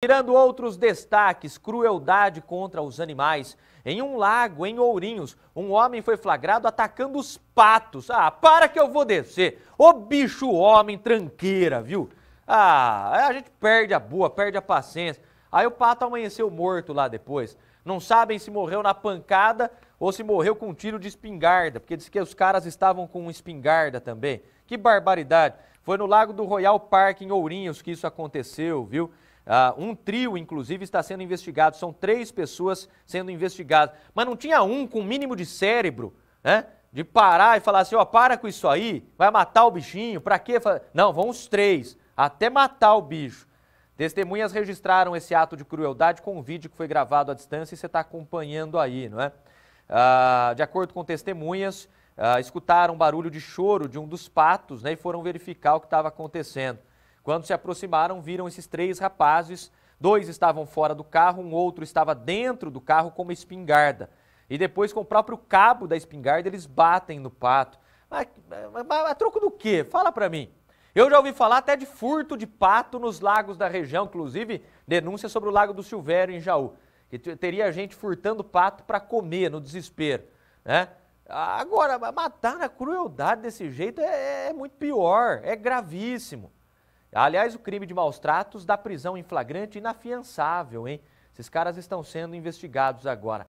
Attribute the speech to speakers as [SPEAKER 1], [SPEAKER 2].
[SPEAKER 1] Tirando outros destaques, crueldade contra os animais. Em um lago, em Ourinhos, um homem foi flagrado atacando os patos. Ah, para que eu vou descer. Ô bicho homem tranqueira, viu? Ah, a gente perde a boa, perde a paciência. Aí o pato amanheceu morto lá depois. Não sabem se morreu na pancada ou se morreu com um tiro de espingarda, porque diz que os caras estavam com espingarda também. Que barbaridade. Foi no Lago do Royal Park, em Ourinhos, que isso aconteceu, viu? Uh, um trio, inclusive, está sendo investigado. São três pessoas sendo investigadas. Mas não tinha um com o mínimo de cérebro, né? De parar e falar assim, ó, para com isso aí, vai matar o bichinho, pra quê? Não, vão os três, até matar o bicho. Testemunhas registraram esse ato de crueldade com um vídeo que foi gravado à distância e você está acompanhando aí, não é? Uh, de acordo com testemunhas, uh, escutaram barulho de choro de um dos patos né, e foram verificar o que estava acontecendo. Quando se aproximaram, viram esses três rapazes. Dois estavam fora do carro, um outro estava dentro do carro com uma espingarda. E depois, com o próprio cabo da espingarda, eles batem no pato. Mas, mas, mas troco do quê? Fala para mim. Eu já ouvi falar até de furto de pato nos lagos da região, inclusive denúncia sobre o Lago do Silvério em Jaú, que teria gente furtando pato para comer no desespero, né? Agora, matar na crueldade desse jeito é, é, é muito pior, é gravíssimo. Aliás, o crime de maus tratos da prisão em flagrante inafiançável, hein? Esses caras estão sendo investigados agora.